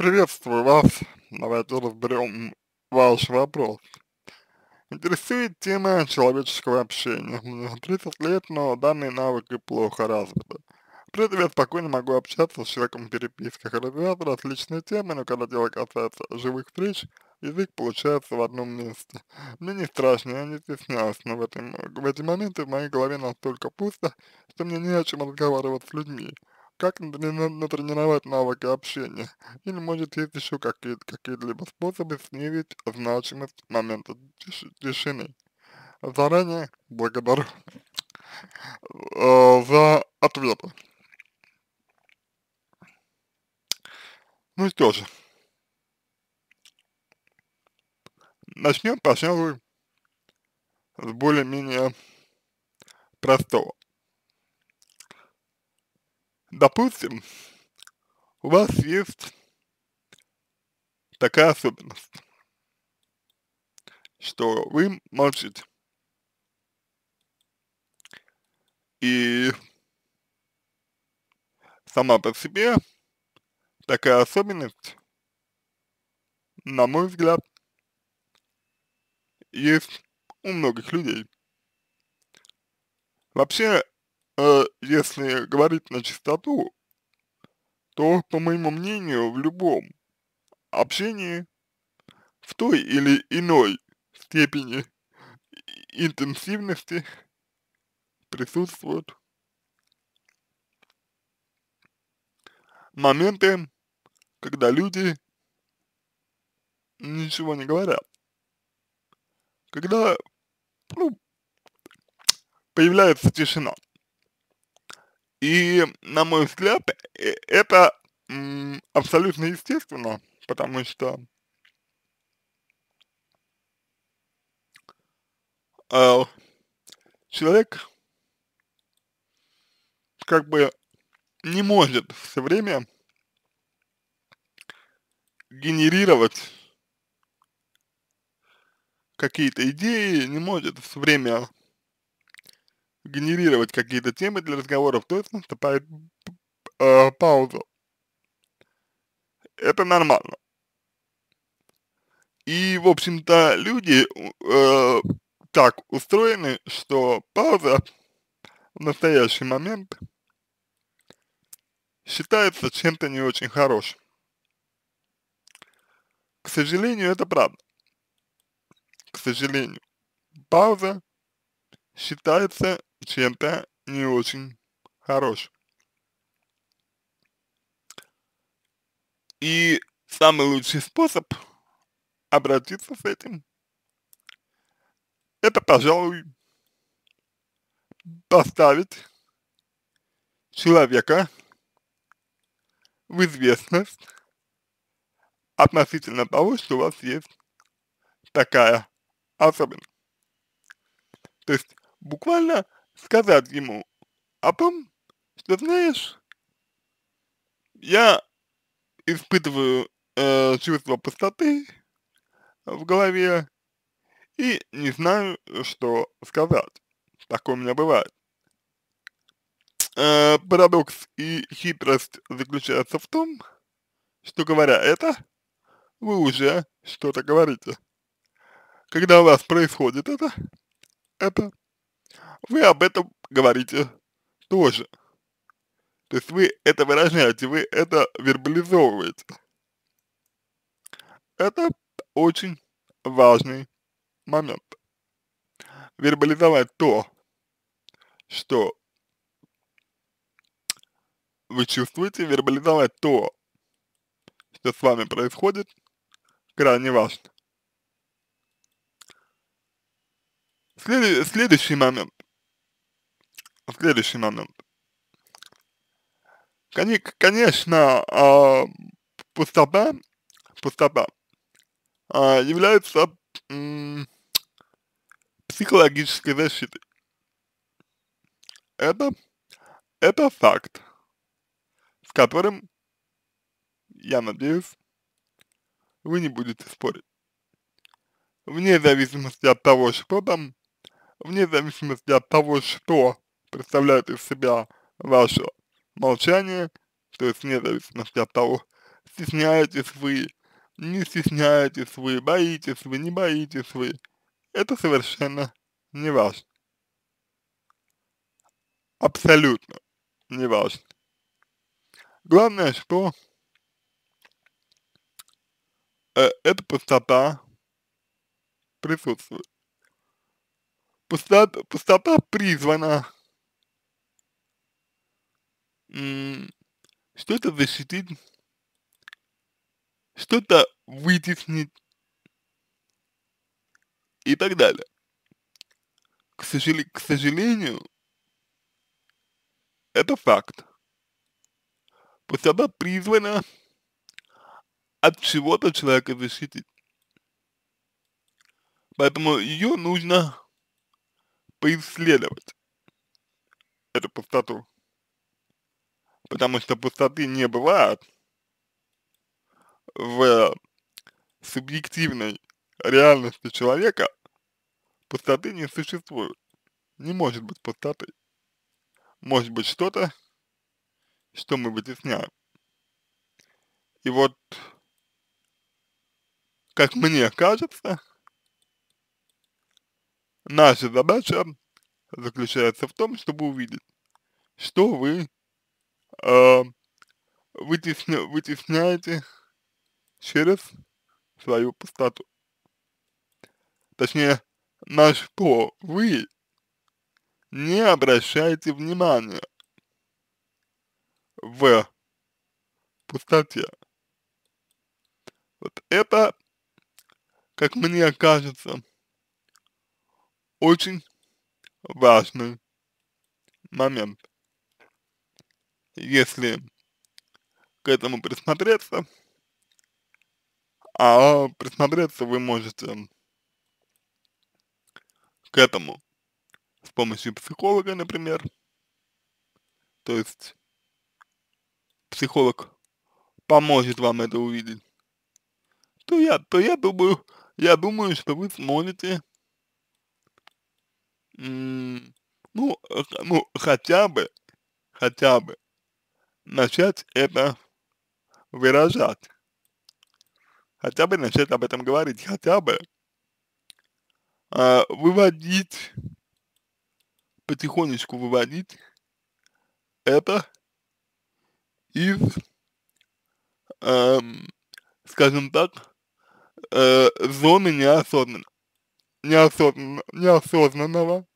Приветствую вас. Давайте разберем ваш вопрос. Интересует тема человеческого общения. 30 лет, но данные навыки плохо развиты. При этом я спокойно могу общаться с человеком в переписках, развивать различные темы, но когда дело касается живых встреч, язык получается в одном месте. Мне не страшно, я не стесняюсь, но в, этом, в эти моменты в моей голове настолько пусто, что мне не о чем разговаривать с людьми. Как натренировать навыки общения? Или может есть еще какие-либо какие, какие способы снизить значимость момента тиш тишины? Заранее благодарю э, за ответы. Ну что же. Начнем, пожалуй, с более-менее простого. Допустим, у вас есть такая особенность, что вы молчите. И сама по себе такая особенность, на мой взгляд, есть у многих людей. Вообще, э, если говорить на чистоту, то, по моему мнению, в любом общении в той или иной степени интенсивности присутствуют моменты, когда люди ничего не говорят. Когда, ну, появляется тишина. И, на мой взгляд, э, это абсолютно естественно, потому что э, человек как бы не может все время генерировать какие-то идеи, не может все время генерировать какие-то темы для разговоров, то есть наступает э, пауза. Это нормально. И, в общем-то, люди э, так устроены, что пауза в настоящий момент считается чем-то не очень хорошим. К сожалению, это правда. К сожалению. Пауза считается чем-то не очень хорош. И самый лучший способ обратиться с этим, это, пожалуй, поставить человека в известность относительно того, что у вас есть такая особенность. То есть буквально сказать ему «А о том, что знаешь, я испытываю э, чувство пустоты в голове и не знаю, что сказать. Такое у меня бывает. Э, парадокс и хитрость заключается в том, что говоря это, вы уже что-то говорите. Когда у вас происходит это, это вы об этом говорите тоже. То есть вы это выражаете, вы это вербализовываете. Это очень важный момент. Вербализовать то, что вы чувствуете, вербализовать то, что с вами происходит, крайне важно. След... Следующий момент. Следующий момент. Конечно, э, пустота, пустота э, является э, психологической защитой. Это, это факт, с которым, я надеюсь, вы не будете спорить. Вне зависимости от того, что там вне зависимости от того, что представляет из себя ваше молчание, то есть вне зависимости от того, стесняетесь вы, не стесняетесь вы, боитесь вы, не боитесь вы, это совершенно не важно. Абсолютно не важно. Главное, что э, эта пустота присутствует пустота, пустота призвана что-то защитить, что-то вытеснить и так далее. К, сожале к сожалению, это факт. Пустота призвана от чего-то человека защитить. Поэтому ее нужно поисследовать эту пустоту. Потому что пустоты не бывает в субъективной реальности человека, пустоты не существует. Не может быть пустоты. Может быть что-то, что мы вытесняем. И вот, как мне кажется, Наша задача заключается в том, чтобы увидеть, что вы э, вытесня, вытесняете через свою пустоту. Точнее, на что вы не обращаете внимания в пустоте. Вот это, как мне кажется, очень важный момент. Если к этому присмотреться, а присмотреться вы можете к этому с помощью психолога, например. То есть психолог поможет вам это увидеть. То я, то я думаю, я думаю, что вы сможете ну, э, ну, хотя бы, хотя бы начать это выражать. Хотя бы начать об этом говорить, хотя бы э, выводить, потихонечку выводить это из, э, скажем так, э, зоны неосознанно, неосознанно, неосознанного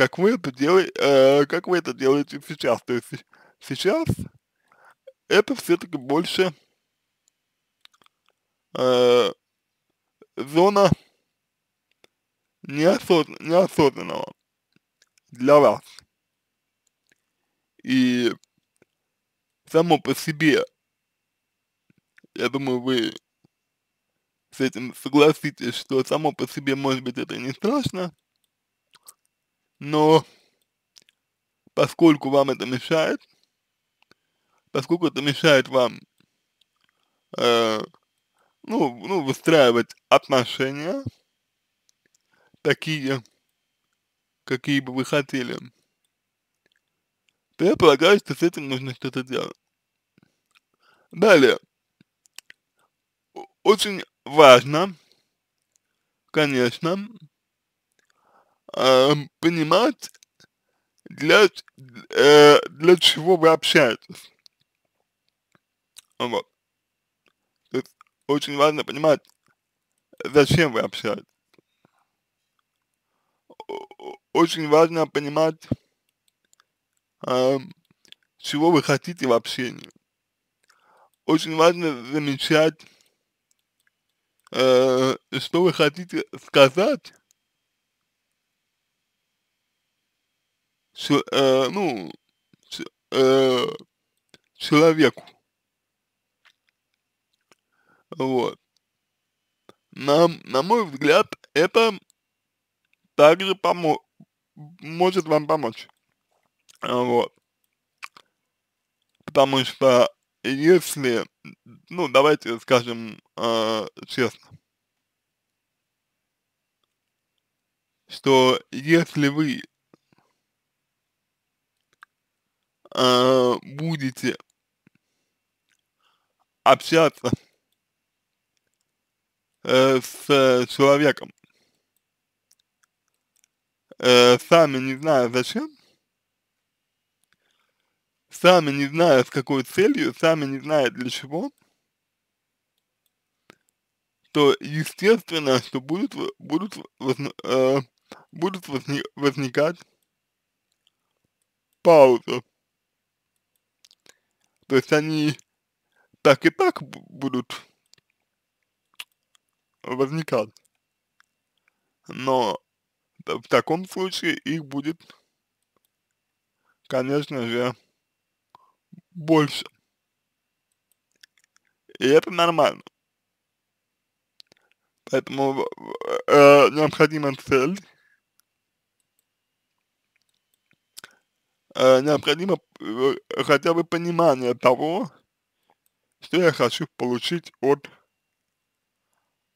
как вы это делаете, э, как вы это делаете сейчас. То есть сейчас это все-таки больше э, зона неосозн неосознанного для вас. И само по себе, я думаю, вы с этим согласитесь, что само по себе, может быть, это не страшно, но поскольку вам это мешает, поскольку это мешает вам, э, ну, ну, выстраивать отношения такие, какие бы вы хотели, то я полагаю, что с этим нужно что-то делать. Далее. Очень важно, конечно, э, понимать, для, э, для чего вы общаетесь. Вот. То есть очень важно понимать, зачем вы общаетесь. Очень важно понимать, э, чего вы хотите в общении. Очень важно замечать, э, что вы хотите сказать Ч, э, ну, ч, э, человеку. Вот. На, на мой взгляд, это также помо может вам помочь. Вот. Потому что если, ну, давайте скажем э, честно, что если вы э, будете общаться э, с э, человеком, э, сами не зная зачем, сами не зная с какой целью, сами не зная для чего, то естественно, что будут, будут, э, будут возникать паузы то есть они так и так будут возникать. Но в таком случае их будет, конечно же, больше. И это нормально. Поэтому э, э необходима цель, Э, необходимо э, хотя бы понимание того, что я хочу получить от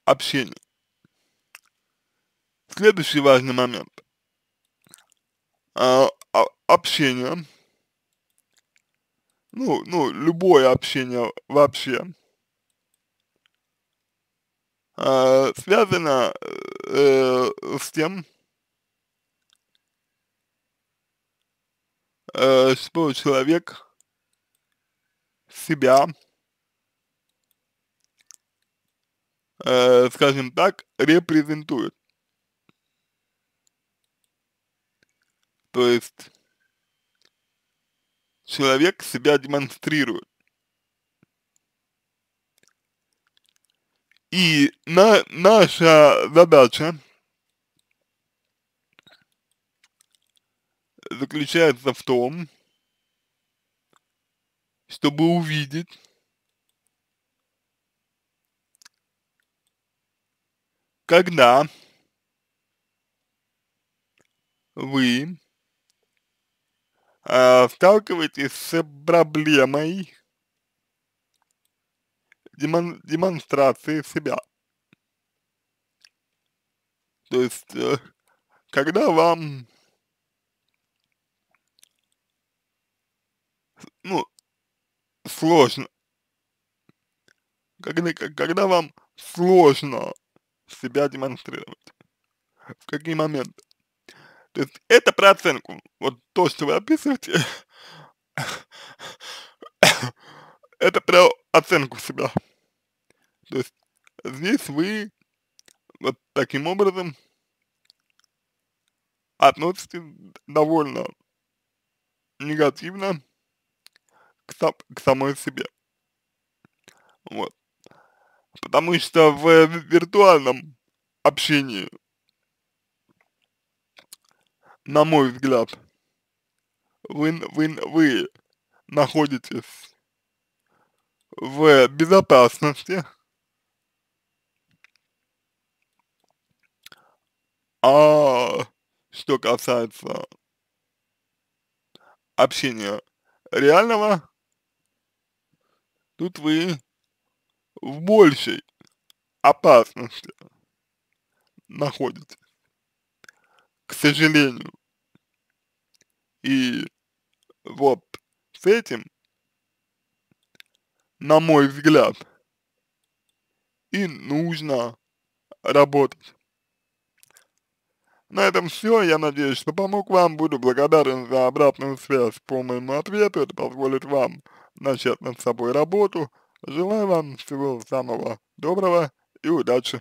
общения. Следующий важный момент. А, а, общение, ну, ну, любое общение вообще, а, связано э, с тем, э, что человек себя, э, скажем так, репрезентует. То есть человек себя демонстрирует. И на, наша задача заключается в том, чтобы увидеть, когда вы э, сталкиваетесь с проблемой демон, демонстрации себя. То есть, э, когда вам ну, сложно. Когда, когда вам сложно себя демонстрировать. В какие моменты. То есть это про оценку. Вот то, что вы описываете, это про оценку себя. То есть здесь вы вот таким образом относитесь довольно негативно к, сам, к самой себе. Вот. Потому что в виртуальном общении, на мой взгляд, вы, вы, вы находитесь в безопасности, а что касается общения реального, Тут вы в большей опасности находитесь, к сожалению. И вот с этим, на мой взгляд, и нужно работать. На этом все. Я надеюсь, что помог вам. Буду благодарен за обратную связь по моему ответу. Это позволит вам начать над собой работу. Желаю вам всего самого доброго и удачи.